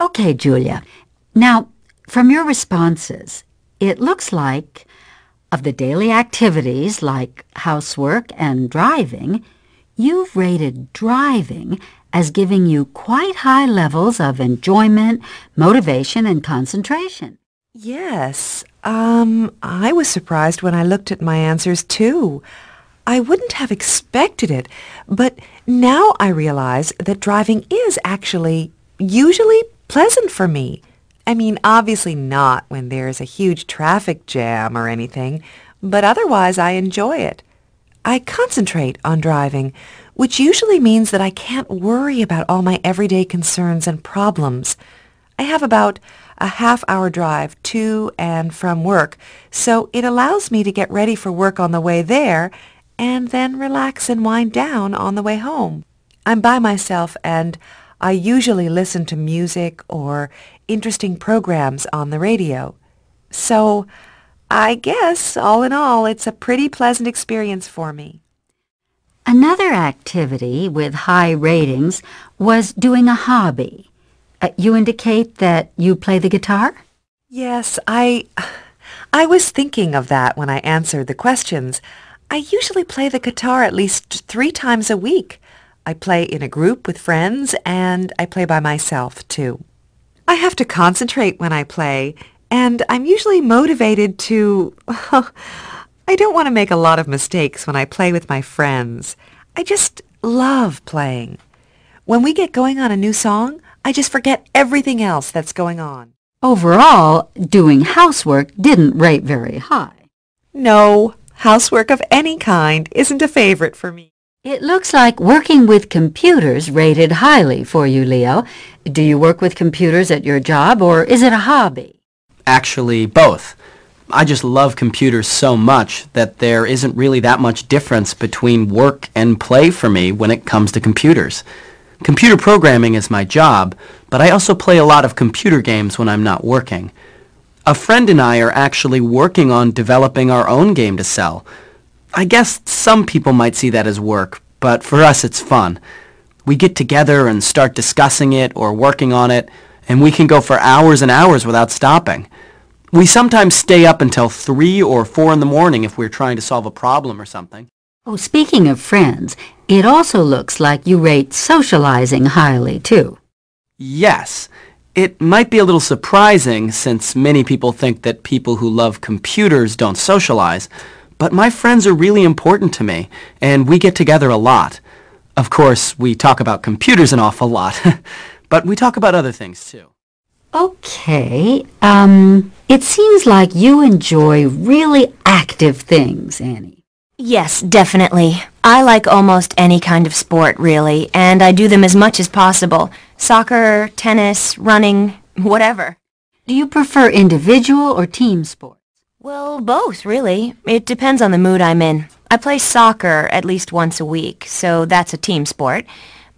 Okay, Julia. Now, from your responses, it looks like of the daily activities like housework and driving, you've rated driving as giving you quite high levels of enjoyment, motivation, and concentration. Yes, um, I was surprised when I looked at my answers too. I wouldn't have expected it, but now I realize that driving is actually usually pleasant for me. I mean, obviously not when there's a huge traffic jam or anything, but otherwise I enjoy it. I concentrate on driving, which usually means that I can't worry about all my everyday concerns and problems. I have about a half hour drive to and from work, so it allows me to get ready for work on the way there and then relax and wind down on the way home. I'm by myself and I usually listen to music or interesting programs on the radio. So, I guess, all in all, it's a pretty pleasant experience for me. Another activity with high ratings was doing a hobby. Uh, you indicate that you play the guitar? Yes, I... I was thinking of that when I answered the questions. I usually play the guitar at least three times a week. I play in a group with friends, and I play by myself too. I have to concentrate when I play, and I'm usually motivated to... I don't want to make a lot of mistakes when I play with my friends. I just love playing. When we get going on a new song, I just forget everything else that's going on. Overall, doing housework didn't rate very high. No, housework of any kind isn't a favorite for me. It looks like working with computers rated highly for you, Leo. Do you work with computers at your job, or is it a hobby? Actually, both. I just love computers so much that there isn't really that much difference between work and play for me when it comes to computers. Computer programming is my job, but I also play a lot of computer games when I'm not working. A friend and I are actually working on developing our own game to sell. I guess some people might see that as work, but for us it's fun. We get together and start discussing it or working on it, and we can go for hours and hours without stopping. We sometimes stay up until 3 or 4 in the morning if we're trying to solve a problem or something. Oh, speaking of friends, it also looks like you rate socializing highly, too. Yes. It might be a little surprising since many people think that people who love computers don't socialize, but my friends are really important to me, and we get together a lot. Of course, we talk about computers an awful lot, but we talk about other things too. Okay, um, it seems like you enjoy really active things, Annie. Yes, definitely. I like almost any kind of sport, really, and I do them as much as possible. Soccer, tennis, running, whatever. Do you prefer individual or team sports? Well, both, really. It depends on the mood I'm in. I play soccer at least once a week, so that's a team sport.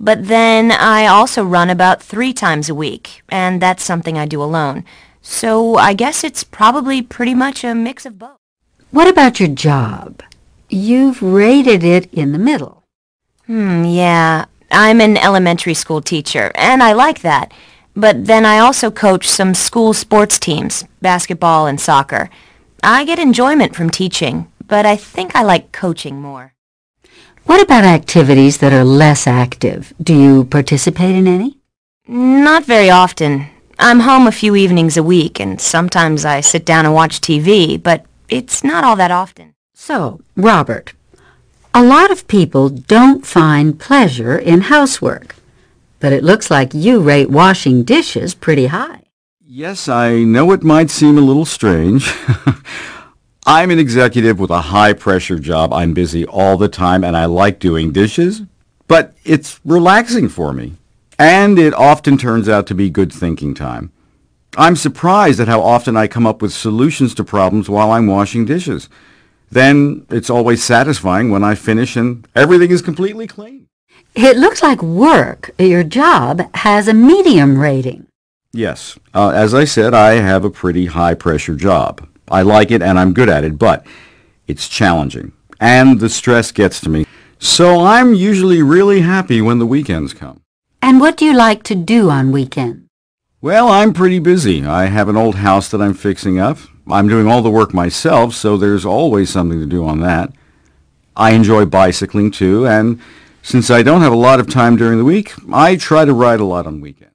But then I also run about three times a week, and that's something I do alone. So I guess it's probably pretty much a mix of both. What about your job? You've rated it in the middle. Hmm, yeah. I'm an elementary school teacher, and I like that. But then I also coach some school sports teams, basketball and soccer. I get enjoyment from teaching, but I think I like coaching more. What about activities that are less active? Do you participate in any? Not very often. I'm home a few evenings a week, and sometimes I sit down and watch TV, but it's not all that often. So, Robert, a lot of people don't find pleasure in housework, but it looks like you rate washing dishes pretty high. Yes, I know it might seem a little strange. I'm an executive with a high pressure job. I'm busy all the time and I like doing dishes, but it's relaxing for me. And it often turns out to be good thinking time. I'm surprised at how often I come up with solutions to problems while I'm washing dishes. Then it's always satisfying when I finish and everything is completely clean. It looks like work, your job, has a medium rating. Yes. Uh, as I said, I have a pretty high pressure job. I like it and I'm good at it, but it's challenging and the stress gets to me. So I'm usually really happy when the weekends come. And what do you like to do on weekends? Well, I'm pretty busy. I have an old house that I'm fixing up. I'm doing all the work myself, so there's always something to do on that. I enjoy bicycling too, and since I don't have a lot of time during the week, I try to ride a lot on weekends.